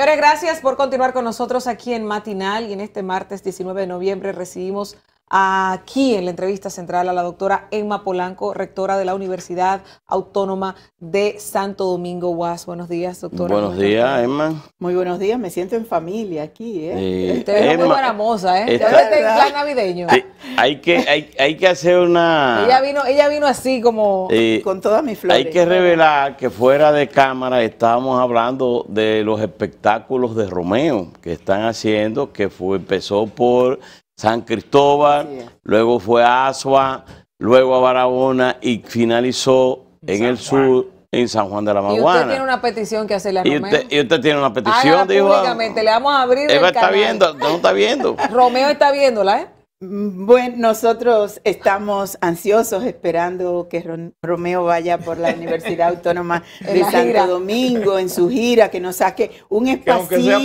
Señores, gracias por continuar con nosotros aquí en Matinal y en este martes 19 de noviembre recibimos aquí en la entrevista central a la doctora Emma Polanco, rectora de la Universidad Autónoma de Santo Domingo UAS. Buenos días, doctora. Buenos días, Emma. Muy buenos días, me siento en familia aquí, ¿eh? eh Te muy hermosa, ¿eh? Te plan navideño. hay, que, hay, hay, que hacer una... Ella vino, ella vino así como... con todas mis flores. Hay que revelar que fuera de cámara estábamos hablando de los espectáculos de Romeo que están haciendo, que fue, empezó por San Cristóbal, luego fue a Asua, luego a Barahona y finalizó en, el sur en San Juan de la Maguana. Y usted tiene una petición que hacerle a Romeo. Y usted, y usted tiene una petición, dijo. Públicamente, le vamos a abrir. Eva está viendo, no está viendo. Romeo está viéndola, ¿eh? Mm, bueno, nosotros estamos ansiosos esperando que Romeo vaya por la Universidad Autónoma de Santo Domingo en su gira, que nos saque un espacio,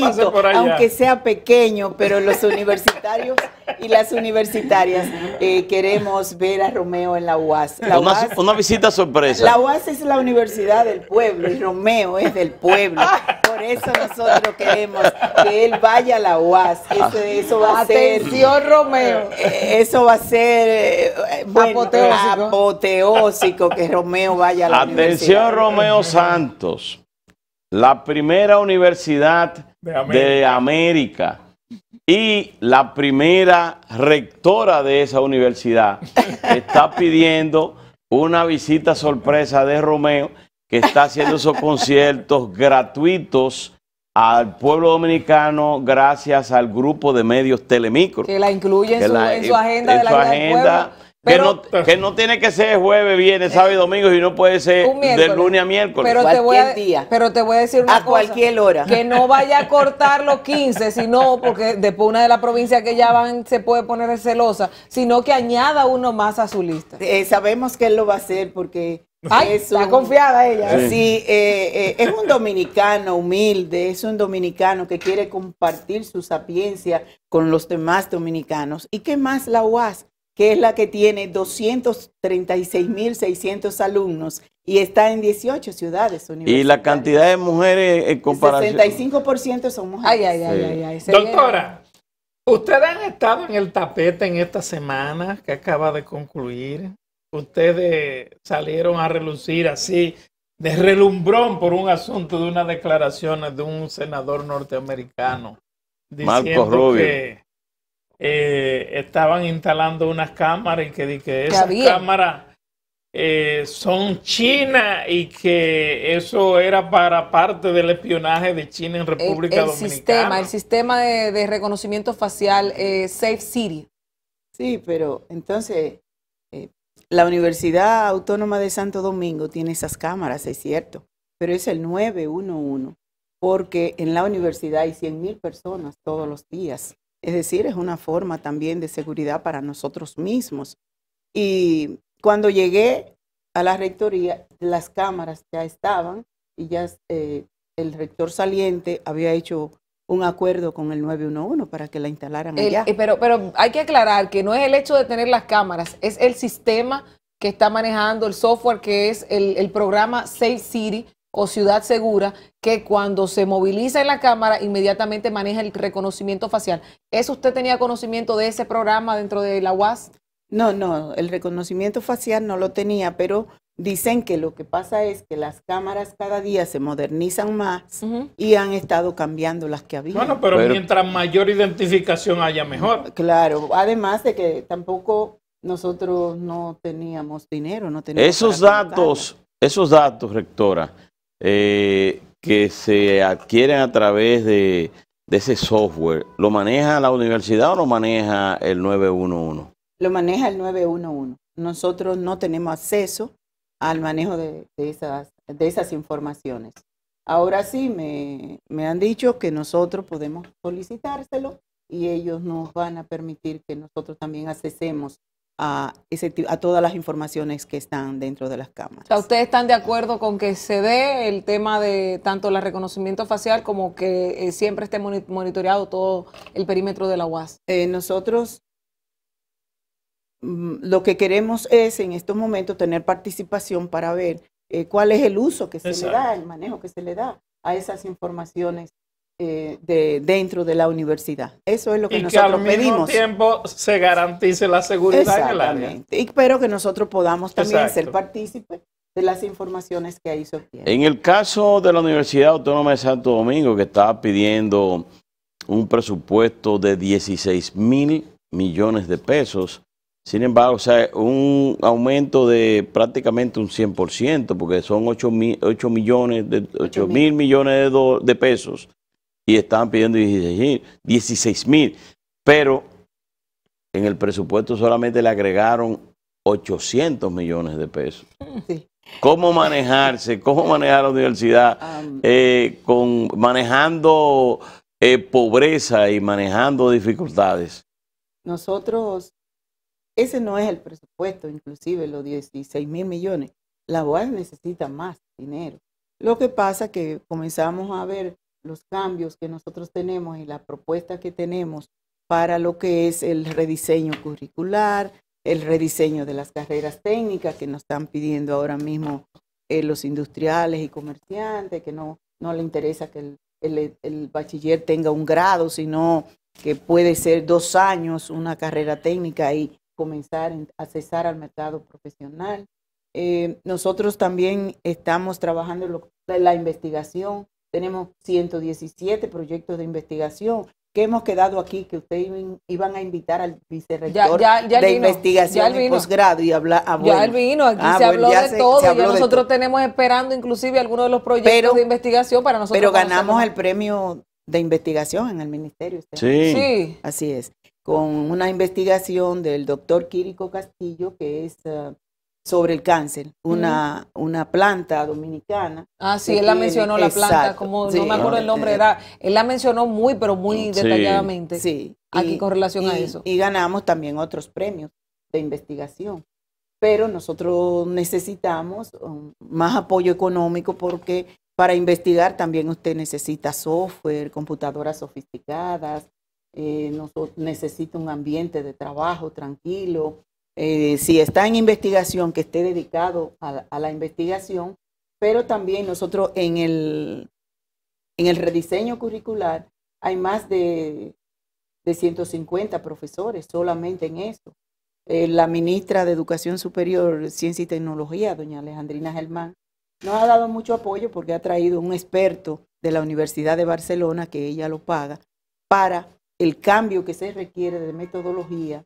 aunque, sea pequeño, pero los universitarios y las universitarias eh, queremos ver a Romeo en la UAS. una, visita sorpresa. La UAS es la universidad del pueblo y Romeo es del pueblo. Por eso nosotros queremos que él vaya a la UAS. Eso, va a Atención, Romeo. Eh, eso va a ser eh, apoteósico. que Romeo vaya a la Atención, Romeo Santos, la primera universidad de América. y la primera rectora de esa universidad está pidiendo una visita sorpresa de Romeo que está haciendo esos conciertos gratuitos al pueblo dominicano gracias al grupo de medios Telemicro. Que la incluye en, su, agenda de la su que, no, tiene que ser jueves, viernes, eh, sábado y domingo, y no puede ser de lunes a miércoles. Pero te, voy a, día. pero te voy a decir una a cualquier hora. Que no vaya a cortar los 15, sino, porque después una de las provincias que ya van se puede poner celosa, sino que añada uno más a su lista. Eh, sabemos que él lo va a hacer porque está confiada ella. Sí, eh, eh, es un dominicano humilde, es un dominicano que quiere compartir su sapiencia con los demás dominicanos. ¿Y qué más la UAS? que es la que tiene 236.600 alumnos y está en 18 ciudades Y la cantidad de mujeres en comparación. El 65% son mujeres. Ay, ay, Doctora, ustedes han estado en el tapete en esta semana que acaba de concluir ustedes salieron a relucir así de relumbrón por un asunto de una declaración de un senador norteamericano diciendo que eh, estaban instalando unas cámaras y que, que esas cámaras eh, son chinas y que eso era para parte del espionaje de China en República el Dominicana. Sistema, el sistema de, reconocimiento facial eh, Safe City. Sí, pero entonces la Universidad Autónoma de Santo Domingo tiene esas cámaras, es cierto, pero es el 911, porque en la universidad hay 100 mil personas todos los días. Es decir, es una forma también de seguridad para nosotros mismos. Y cuando llegué a la rectoría, las cámaras ya estaban y ya eh, el rector saliente había hecho un acuerdo con el 911 para que la instalaran allá. Eh, pero, pero hay que aclarar que no es el hecho de tener las cámaras, es el sistema que está manejando el software que es el, el programa Safe City o Ciudad Segura, que cuando se moviliza en la cámara inmediatamente maneja el reconocimiento facial. ¿Eso usted tenía conocimiento de ese programa dentro de la UAS? No, no, el reconocimiento facial no lo tenía, pero Dicen que lo que pasa es que las cámaras cada día se modernizan más y han estado cambiando las que había. Bueno, pero, mientras mayor identificación haya, mejor. Claro, además de que tampoco nosotros no teníamos dinero, no teníamos. Esos datos, esos datos, rectora, eh, que se adquieren a través de, de ese software, ¿lo maneja la universidad o lo maneja el 911? Lo maneja el 911. Nosotros no tenemos acceso al manejo de, esas, de esas informaciones. Ahora sí, me, han dicho que nosotros podemos solicitárselo y ellos nos van a permitir que nosotros también accesemos a, a todas las informaciones que están dentro de las cámaras. O ¿ustedes están de acuerdo con que se dé el tema de tanto el reconocimiento facial como que eh, siempre esté monitoreado todo el perímetro de la UAS? Eh, nosotros Mm, lo que queremos es en estos momentos tener participación para ver eh, cuál es el uso que se le da, el manejo que se le da a esas informaciones eh, de, dentro de la universidad. Eso es lo que nosotros pedimos. que al mismo tiempo se garantice la seguridad en el área. Y espero que nosotros podamos también ser partícipes de las informaciones que ahí se obtienen. En el caso de la Universidad Autónoma de Santo Domingo, que estaba pidiendo un presupuesto de 16 mil millones de pesos, sin embargo, o sea, un aumento de prácticamente un 100%, porque son 8, mil, 8 millones de mil millones de, pesos y están pidiendo 16, mil. Pero en el presupuesto solamente le agregaron 800 millones de pesos. ¿Cómo manejarse? ¿Cómo manejar la universidad? Eh, con, manejando eh, pobreza y manejando dificultades. Nosotros ese no es el presupuesto, inclusive los 16 mil millones. La UAS necesita más dinero. Lo que pasa que comenzamos a ver los cambios que nosotros tenemos y la propuesta que tenemos para lo que es el rediseño curricular, el rediseño de las carreras técnicas que nos están pidiendo ahora mismo eh, los industriales y comerciantes, que no, no le interesa que el, el bachiller tenga un grado, sino que puede ser dos años una carrera técnica y comenzar a accesar al mercado profesional. Eh, nosotros también estamos trabajando lo, la investigación. Tenemos 117 proyectos de investigación que hemos quedado aquí, que ustedes iban a invitar al vicerrector de investigación y posgrado y hablar ah, Ya vino, aquí ah, se, habló de todo, nosotros tenemos esperando inclusive algunos de los proyectos de investigación para nosotros. Pero ganamos el premio de investigación en el ministerio. sí. Así es con una investigación del doctor Quirico Castillo, que es eh, sobre el cáncer, una, una planta dominicana. Ah, sí, él la mencionó, la planta, como no me acuerdo el nombre, eh, era, él la mencionó muy, pero muy detalladamente. Sí. Aquí con relación a eso. Y ganamos también otros premios de investigación. Pero nosotros necesitamos um, más apoyo económico porque para investigar también usted necesita software, computadoras sofisticadas, eh, necesita un ambiente de trabajo tranquilo. Eh, si está en investigación, que esté dedicado a, la investigación, pero también nosotros en el, en el rediseño curricular hay más de, de 150 profesores solamente en eso. Eh, la ministra de Educación Superior, Ciencia y Tecnología, doña Alejandrina Germán, nos ha dado mucho apoyo porque ha traído un experto de la Universidad de Barcelona, que ella lo paga, para el cambio que se requiere de metodología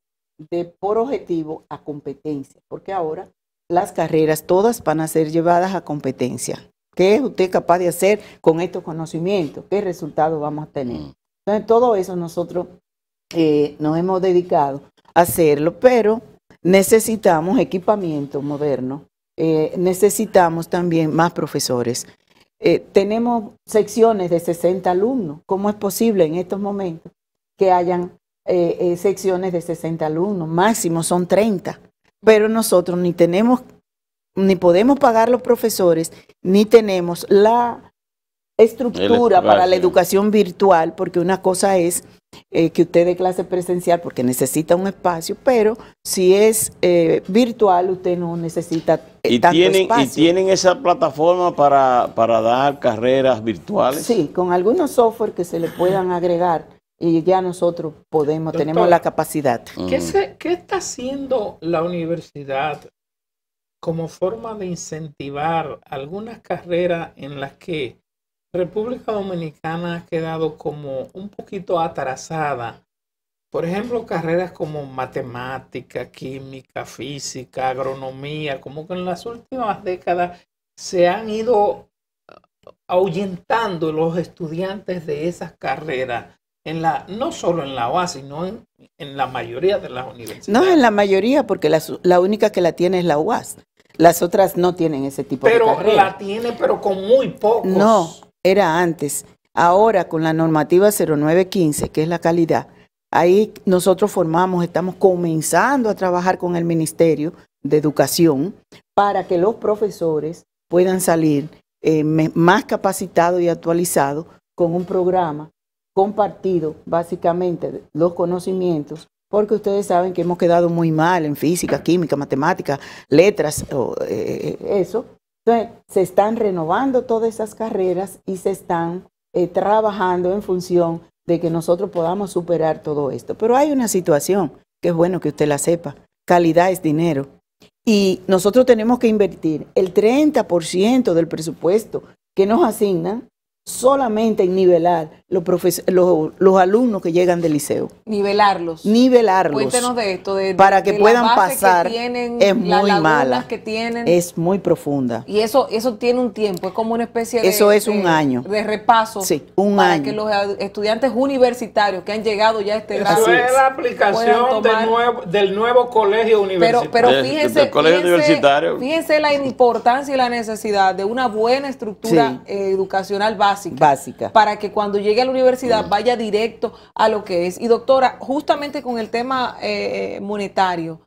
de por objetivo a competencia, porque ahora las carreras todas van a ser llevadas a competencia. ¿Qué es usted capaz de hacer con estos conocimientos? ¿Qué resultados vamos a tener? Mm. Entonces, todo eso nosotros eh, nos hemos dedicado a hacerlo, pero necesitamos equipamiento moderno, eh, necesitamos también más profesores. Eh, tenemos secciones de 60 alumnos. ¿Cómo es posible en estos momentos que hayan eh, eh, secciones de 60 alumnos, máximo son 30, pero nosotros ni tenemos, ni podemos pagar los profesores, ni tenemos la estructura para la educación virtual, porque una cosa es eh, que usted dé clase presencial porque necesita un espacio, pero si es virtual usted no necesita ¿Y tienen, ¿Y tienen esa plataforma para, para, dar carreras virtuales? Sí, con algunos software que se le puedan agregar y ya nosotros podemos, tenemos la capacidad. Mm. ¿Qué, ¿Qué está haciendo la universidad como forma de incentivar algunas carreras en las que República Dominicana ha quedado como un poquito atrasada? Por ejemplo, carreras como matemática, química, física, agronomía, como que en las últimas décadas se han ido ahuyentando los estudiantes de esas carreras no solo en la UAS, sino en, la mayoría de las universidades. No, en la mayoría, porque la, única que la tiene es la UAS. Las otras no tienen ese tipo de de Pero la tiene, pero con muy pocos. No, era antes. Ahora, con la normativa 0915, que es la calidad, ahí nosotros formamos, estamos comenzando a trabajar con el Ministerio de Educación para que los profesores puedan salir eh, más capacitados y actualizados con un programa compartido básicamente los conocimientos, porque ustedes saben que hemos quedado muy mal en física, química, matemática, letras, eh, eh, eso. Entonces, se están renovando todas esas carreras y se están eh, trabajando en función de que nosotros podamos superar todo esto. Pero hay una situación que es bueno que usted la sepa. Calidad es dinero. Y nosotros tenemos que invertir el 30% del presupuesto que nos asignan solamente en nivelar los, los, alumnos que llegan del liceo. Nivelarlos. Nivelarlos. Cuéntenos de esto. De, para que puedan pasar. es muy mala. Es muy profunda. Y eso, eso tiene un tiempo, es como una especie de. Eso es un año. De repaso. Sí, un para que los estudiantes universitarios que han llegado ya a este es la aplicación del, nuevo, del nuevo colegio universitario. Pero, fíjense. fíjense, la importancia y la necesidad de una buena estructura eh, educacional básica. Básica. Para que cuando llegue a la universidad mm. vaya directo a lo que es. Y doctora, justamente con el tema eh, monetario,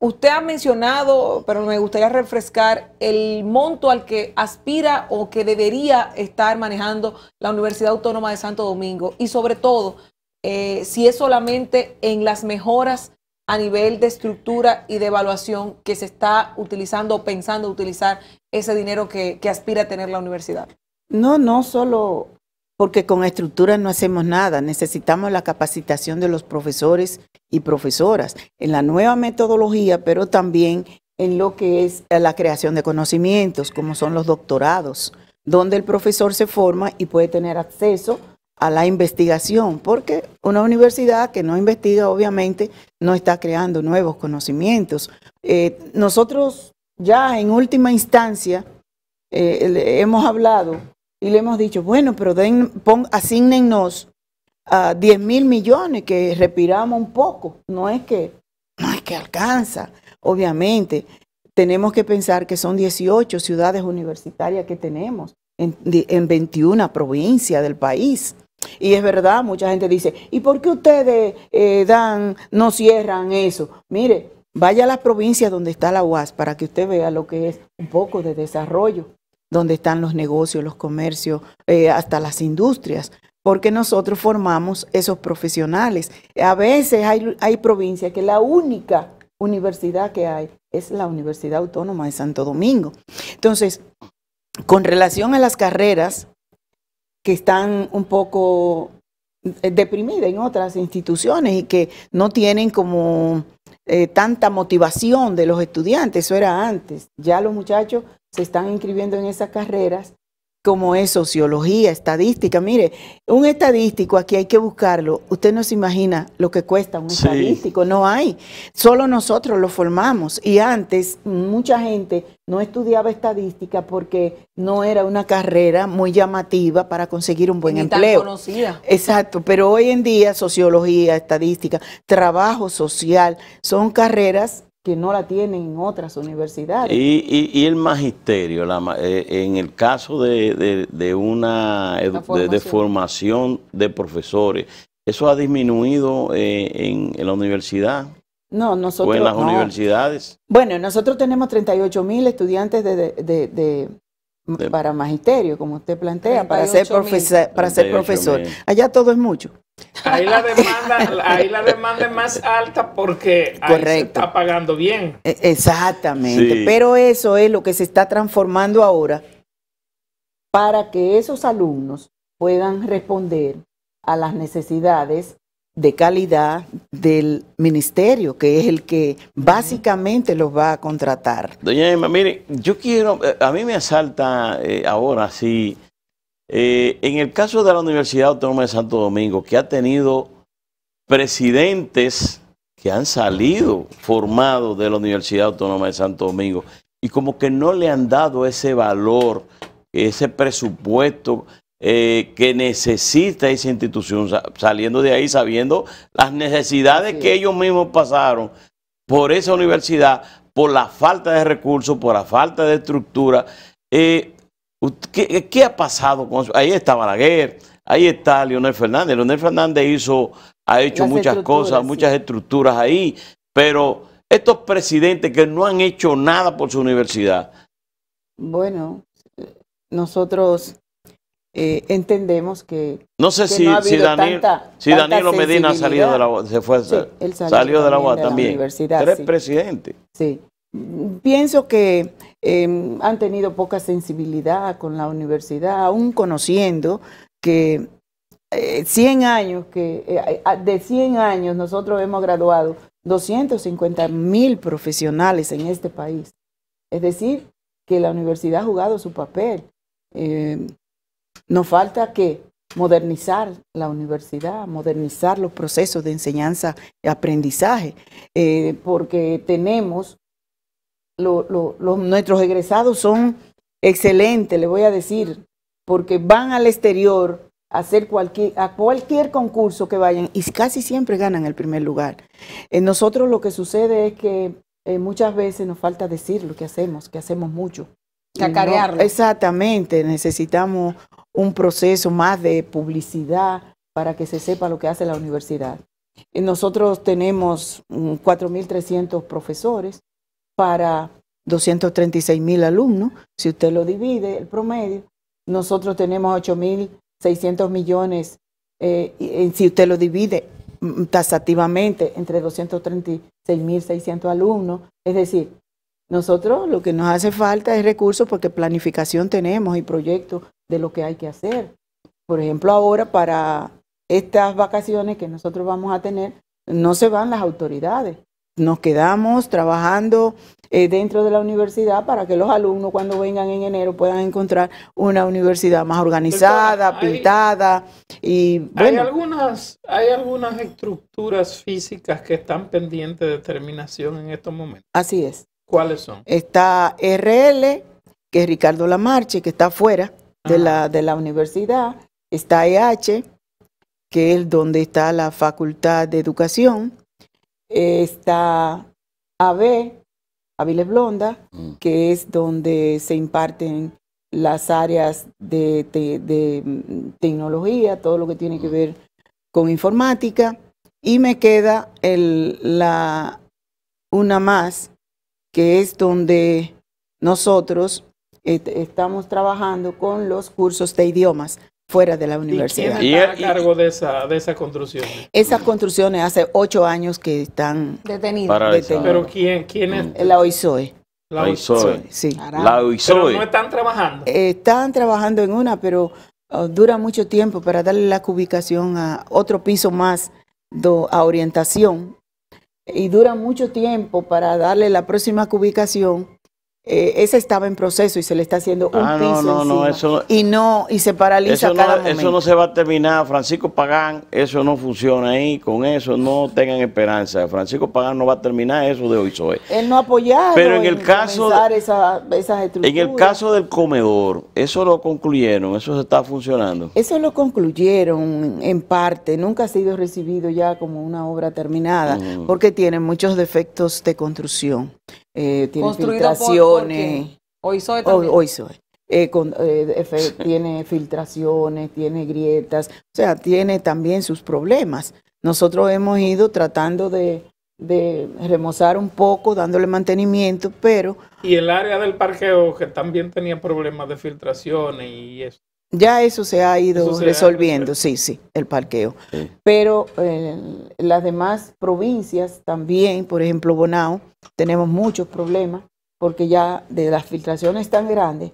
usted ha mencionado, pero me gustaría refrescar, el monto al que aspira o que debería estar manejando la Universidad Autónoma de Santo Domingo y sobre todo, eh, si es solamente en las mejoras a nivel de estructura y de evaluación que se está utilizando o pensando utilizar ese dinero que, que aspira a tener la universidad. No, no solo porque con estructuras no hacemos nada. Necesitamos la capacitación de los profesores y profesoras en la nueva metodología, pero también en lo que es eh, la creación de conocimientos, como son los doctorados, donde el profesor se forma y puede tener acceso a la investigación, porque una universidad que no investiga, obviamente, no está creando nuevos conocimientos. Eh, nosotros ya en última instancia eh, hemos hablado y le hemos dicho, bueno, pero den, a 10 mil millones, que respiramos un poco. No es que, no es que alcanza, obviamente. Tenemos que pensar que son 18 ciudades universitarias que tenemos en, en 21 provincias del país. Y es verdad, mucha gente dice, ¿y por qué ustedes eh, dan, no cierran eso? Mire, vaya a las provincias donde está la UAS para que usted vea lo que es un poco de desarrollo donde están los negocios, los comercios, eh, hasta las industrias, porque nosotros formamos esos profesionales. A veces hay, hay provincias que la única universidad que hay es la Universidad Autónoma de Santo Domingo. Entonces, con relación a las carreras que están un poco eh, deprimidas en otras instituciones y que no tienen como eh, tanta motivación de los estudiantes, eso era antes, ya los muchachos se están inscribiendo en esas carreras, como es sociología, estadística. Mire, un estadístico aquí hay que buscarlo. Usted no se imagina lo que cuesta un estadístico, no hay. Solo nosotros lo formamos. Y antes mucha gente no estudiaba estadística porque no era una carrera muy llamativa para conseguir un buen empleo. Tan conocida. Exacto, pero hoy en día sociología, estadística, trabajo social son carreras que no la tienen en otras universidades. Y, el magisterio, eh, en el caso de, una, formación. De, formación de profesores, ¿eso ha disminuido eh, en, la universidad? No, nosotros. ¿O en las universidades? Bueno, nosotros tenemos 38 mil estudiantes de, para magisterio, como usted plantea, para ser, profesor, para ser profesor. Allá todo es mucho. Ahí la demanda, ahí la demanda es más alta porque ahí se está pagando bien. E, exactamente, pero eso es lo que se está transformando ahora para que esos alumnos puedan responder a las necesidades de calidad del ministerio, que es el que básicamente los va a contratar. Doña Emma, mire, yo quiero, eh, a mí me asalta eh, ahora, sí, eh, en el caso de la Universidad Autónoma de Santo Domingo, que ha tenido presidentes que han salido formados de la Universidad Autónoma de Santo Domingo, y como que no le han dado ese valor, ese presupuesto eh, que necesita esa institución, saliendo de ahí sabiendo las necesidades que ellos mismos pasaron por esa universidad, por la falta de recursos, por la falta de estructura. Eh, ¿qué, ha pasado con Ahí está Balaguer, ahí está Leonel Fernández. Leonel Fernández hizo, ha hecho muchas cosas, muchas estructuras ahí, pero estos presidentes que no han hecho nada por su universidad. Bueno, nosotros eh, entendemos que no sé si, si, Danilo, si Danilo Medina salió de la se fue salió, de la UAS también, Tres presidente. Sí. Pienso que em, han tenido poca sensibilidad con la universidad, aún conociendo que 100 eh, años, que eh, ah, de 100 años nosotros hemos graduado 250 mil profesionales en este país. Es decir, que la universidad ha jugado su papel. Em, nos falta que modernizar la universidad, modernizar los procesos de enseñanza y aprendizaje, eh, porque tenemos, nuestros egresados son excelentes, le voy a decir, porque van al exterior a hacer cualquier, a cualquier concurso que vayan y casi siempre ganan el primer lugar. En eh, nosotros lo que sucede es que eh, muchas veces nos falta decir lo que hacemos, que hacemos mucho. Cacarearlo. exactamente, necesitamos un proceso más de publicidad para que se sepa lo que hace la universidad. Nosotros tenemos 4.300 mm, profesores para 236.000 alumnos. Si usted lo divide, el promedio, nosotros tenemos 8.600 millones, eh, si usted lo divide mm, tasativamente entre 236.600 alumnos. Es decir, nosotros lo que nos hace falta es recursos porque planificación tenemos y proyectos de lo que hay que hacer. Por ejemplo, ahora para estas vacaciones que nosotros vamos a tener, no se van las autoridades. Nos quedamos trabajando eh, dentro de la universidad para que los alumnos cuando vengan en enero puedan encontrar una universidad más organizada, pintada. Y, hay, algunas, hay algunas estructuras físicas que están pendientes de terminación en estos momentos. Así es. ¿Cuáles son? Está RL, que es Ricardo Lamarche, que está afuera de la, de la universidad, está EH, que es donde está la Facultad de Educación, está AB, Aviles Blonda, mm. que es donde se imparten las áreas de, mm, tecnología, todo lo que tiene que mm. ver con informática, y me queda la, una más, que es donde nosotros estamos trabajando con los cursos de idiomas fuera de la universidad. ¿Y a cargo de esa, de esas construcciones? Esas construcciones hace ocho años que están detenidas. Pero ¿quién, es? Eh, la OISOE. La OISOE. Sí. La OISOE. Pero no están trabajando. Eh, están trabajando en una, pero oh, dura mucho tiempo para darle la cubicación a otro piso más a orientación. Y dura mucho tiempo para darle la próxima cubicación. Eh, Ese estaba en proceso y se le está haciendo un ah, piso no, no, no, eso y no y se paraliza eso no, Eso no se va a terminar, Francisco Pagán, eso no funciona ahí, con eso no tengan esperanza. Francisco Pagán no va a terminar eso de hoy soy. Él no apoyar. Pero en el caso esas estructuras. En el caso del comedor, eso lo concluyeron, eso está funcionando. Eso lo concluyeron en parte, nunca ha sido recibido ya como una obra terminada, porque tiene muchos defectos de construcción eh, tiene filtraciones. hoy soy Hoy, eh, eh, tiene filtraciones, tiene grietas, o sea, tiene también sus problemas. Nosotros hemos ido tratando de, de remozar un poco, dándole mantenimiento, pero... Y el área del parqueo que también tenía problemas de filtraciones y eso. Ya eso se ha ido resolviendo, sí, sí, el parqueo. Pero en eh, las demás provincias también, por ejemplo, Bonao, tenemos muchos problemas porque ya de las filtraciones tan grandes,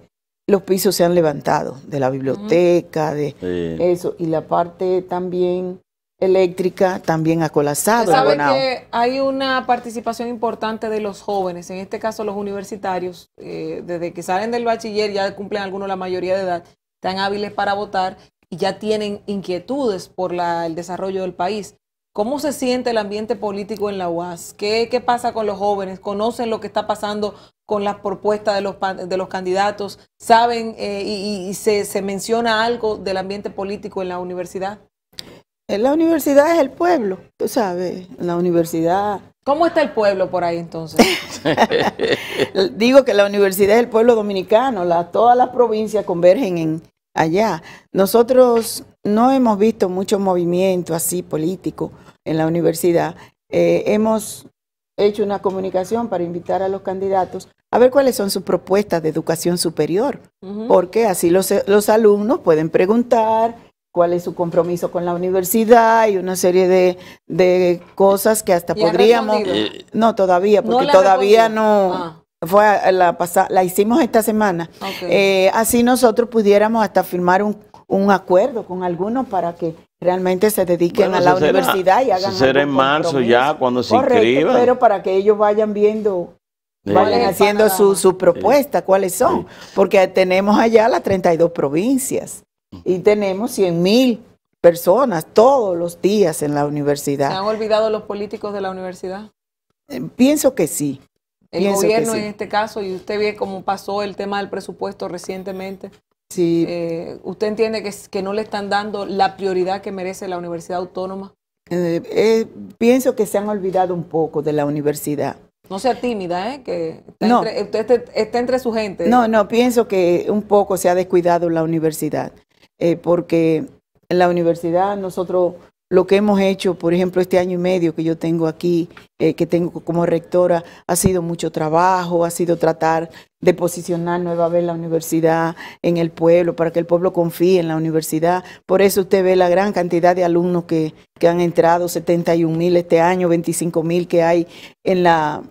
los pisos se han levantado, de la biblioteca, de eso, y la parte también eléctrica también acolazada. Sabe que hay una participación importante de los jóvenes, en este caso los universitarios, eh, desde que salen del bachiller ya cumplen algunos la mayoría de edad, tan hábiles para votar y ya tienen inquietudes por el desarrollo del país. ¿Cómo se siente el ambiente político en la UAS? ¿Qué, pasa con los jóvenes? ¿Conocen lo que está pasando con las propuestas de los, de los candidatos? ¿Saben eh, y, se, menciona algo del ambiente político en la universidad? En la universidad es el pueblo, tú sabes, la universidad. ¿Cómo está el pueblo por ahí entonces? Digo que la universidad es el pueblo dominicano, todas las provincias convergen en, allá. Nosotros no hemos visto mucho movimiento así político en la universidad. Eh, hemos hecho una comunicación para invitar a los candidatos a ver cuáles son sus propuestas de educación superior, porque así los, los alumnos pueden preguntar cuál es su compromiso con la universidad y una serie de, de cosas que hasta podríamos... Eh, no, todavía, porque todavía no, ah fue la, pasada, la hicimos esta semana, eh, así nosotros pudiéramos hasta firmar un, acuerdo con algunos para que realmente se dediquen a la universidad y hagan será en marzo ya cuando se inscriban pero para que ellos vayan viendo vayan haciendo su, propuesta cuáles son porque tenemos allá las 32 provincias y tenemos 100 mil personas todos los días en la universidad se han olvidado los políticos de la universidad eh, pienso que sí el gobierno en este caso, y usted ve cómo pasó el tema del presupuesto recientemente. Sí. Eh, ¿Usted entiende que, no le están dando la prioridad que merece la Universidad Autónoma? Eh, eh, pienso que se han olvidado un poco de la universidad. No sea tímida, que está, entre, usted entre su gente. No, no, pienso que un poco se ha descuidado la universidad, porque en la universidad nosotros lo que hemos hecho, por ejemplo, este año y medio que yo tengo aquí, eh, que tengo como rectora, ha sido mucho trabajo, ha sido tratar de posicionar nueva la universidad en el pueblo, para que el pueblo confíe en la universidad. Por eso usted ve la gran cantidad de alumnos que, han entrado, 71 mil este año, 25 mil que hay en la,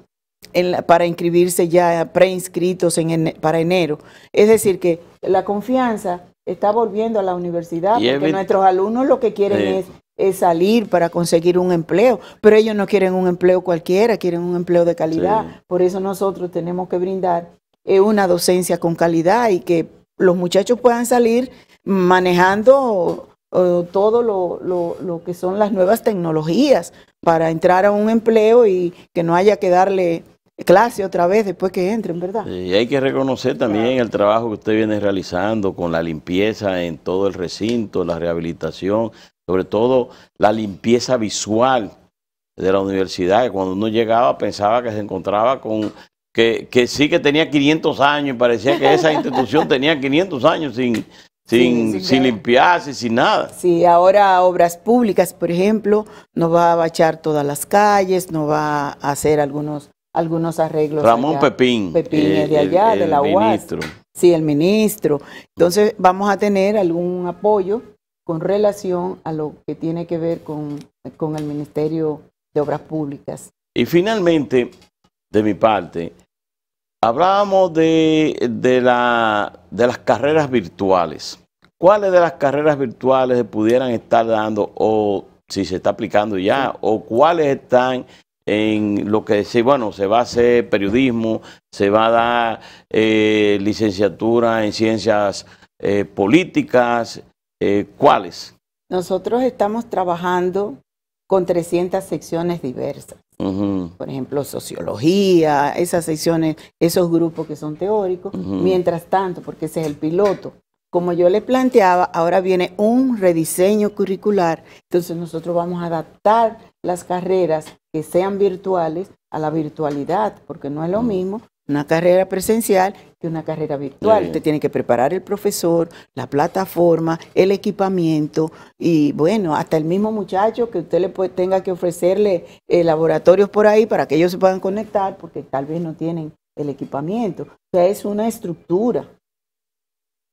para inscribirse ya preinscritos en, para enero. Es decir, que la confianza está volviendo a la universidad, porque nuestros alumnos lo que quieren es es salir para conseguir un empleo, pero ellos no quieren un empleo cualquiera, quieren un empleo de calidad. Por eso nosotros tenemos que brindar eh, una docencia con calidad y que los muchachos puedan salir manejando todo lo, lo que son las nuevas tecnologías para entrar a un empleo y que no haya que darle clase otra vez después que entren, ¿verdad? Y hay que reconocer también el trabajo que usted viene realizando con la limpieza en todo el recinto, la rehabilitación, sobre todo la limpieza visual de la universidad, que cuando uno llegaba pensaba que se encontraba con, que, que sí que tenía 500 años parecía que esa institución tenía 500 años sin, sin, sin limpiarse, sin nada. Sí, ahora obras públicas, por ejemplo, nos va a bachar todas las calles, nos va a hacer algunos, algunos arreglos. Ramón Pepín. Pepín es de eh, allá, de la UAS. Sí, el ministro. Entonces vamos a tener algún apoyo con relación a lo que tiene que ver con, el Ministerio de Obras Públicas. Y finalmente, de mi parte, hablábamos de, de, la, de las carreras virtuales. ¿Cuáles de las carreras virtuales se pudieran estar dando o si se está aplicando ya o cuáles están en lo que se, bueno, se va a hacer periodismo, se va a dar eh, licenciatura en ciencias eh, políticas, eh, ¿Cuáles? Nosotros estamos trabajando con 300 secciones diversas. Por ejemplo, sociología, esas secciones, esos grupos que son teóricos. Mientras tanto, porque ese es el piloto. Como yo le planteaba, ahora viene un rediseño curricular. Entonces nosotros vamos a adaptar las carreras que sean virtuales a la virtualidad, porque no es lo mismo una carrera presencial una carrera virtual. tiene que preparar el profesor, la plataforma, el equipamiento y bueno, hasta el mismo muchacho que usted le tenga que ofrecerle eh, laboratorios por ahí para que ellos se puedan conectar porque tal vez no tienen el equipamiento. O sea, es una estructura,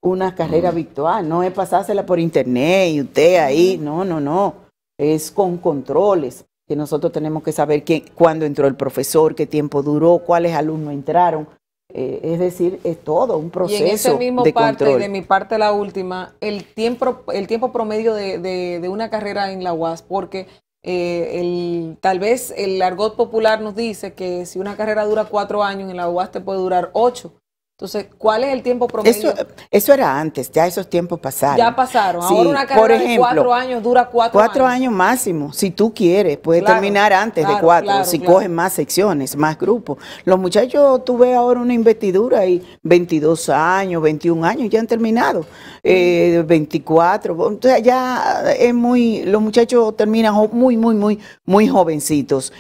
una carrera mm. virtual, no es pasársela por internet y usted ahí, mm. no, no, no, es con controles que nosotros tenemos que saber quién, cuándo entró el profesor, qué tiempo duró, cuáles alumnos entraron, eh, es decir, es todo un proceso. Y en mismo parte, de mi parte la última, el tiempo, el tiempo promedio de, una carrera en la UAS, porque eh, el, tal vez el argot popular nos dice que si una carrera dura cuatro años, en la UAS te puede durar ocho. Entonces, ¿cuál es el tiempo promedio? Eso, era antes, ya esos tiempos pasaron. Ya pasaron. Ahora una carrera por ejemplo, de cuatro años dura cuatro, cuatro años. máximo. Si tú quieres, puedes terminar antes de cuatro, si cogen más secciones, más grupos. Los muchachos, tú ves ahora una investidura y 22 años, 21 años, ya han terminado. Eh, 24, entonces ya es muy, los muchachos terminan muy, muy, muy, muy jovencitos.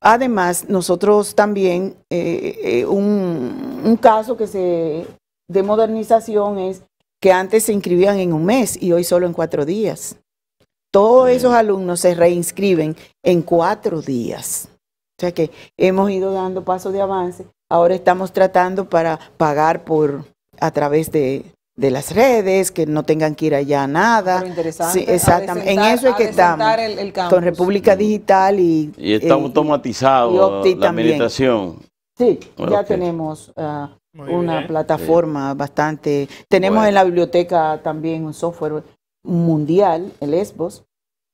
Además, nosotros también, eh, eh, un, caso que se, de modernización es que antes se inscribían en un mes y hoy solo en cuatro días. Todos esos alumnos se reinscriben en cuatro días. O sea que hemos ido dando pasos de avance. Ahora estamos tratando para pagar por a través de, de las redes, que no tengan que ir allá a nada. Sí, exactamente. En eso es que estamos. El, con República mm. Digital y. Y está eh, automatizado la meditación. Sí, ya tenemos ah, una plataforma bastante. Tenemos en la biblioteca también un software mundial, el ESBOS.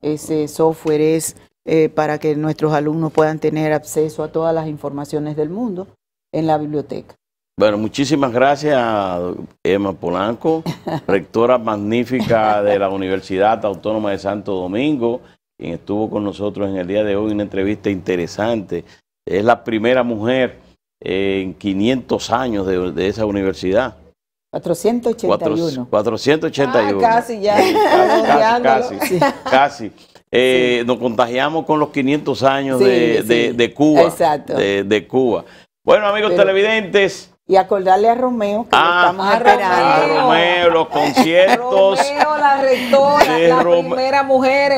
Ese software es eh, para que nuestros alumnos puedan tener acceso a todas las informaciones del mundo en la biblioteca. Bueno, muchísimas gracias, a Emma Polanco, rectora magnífica de la Universidad Autónoma de Santo Domingo, quien estuvo con nosotros en el día de hoy en una entrevista interesante. Es la primera mujer en 500 años de, esa universidad. 481. 481. Ah, casi ya. casi, casi, eh, Nos contagiamos con los 500 años de, Cuba. Exacto. de Cuba. Bueno, amigos televidentes, y acordarle a Romeo que lo ah, estamos a esperando. Romeo, los conciertos. Romeo, la rectora, la primera mujer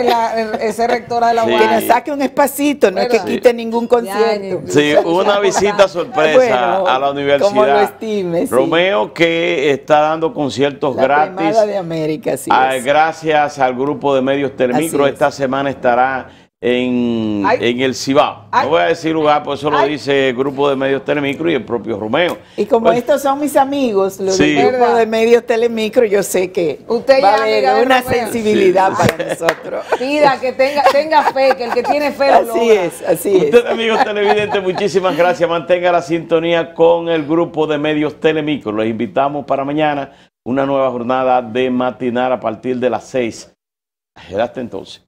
esa rectora de la universidad Que saque un espacito, no es que quite ningún concierto. Sí, una visita sorpresa a la universidad. Como lo estime, Romeo que está dando conciertos la gratis. de América, sí. Ah, gracias al grupo de medios Termicro. Esta semana estará en, el Cibao. No voy a decir lugar, por pues eso lo dice el grupo de medios Telemicro y el propio Romeo. Y como pues, estos son mis amigos, los grupos de medios Telemicro, yo sé que Usted va a una sensibilidad para nosotros. Pida que tenga, tenga fe, que el que tiene fe lo Así es, así es. amigos televidentes, muchísimas gracias. Mantenga la sintonía con el grupo de medios Telemicro. Los invitamos para mañana una nueva jornada de matinar a partir de las 6. Hasta entonces.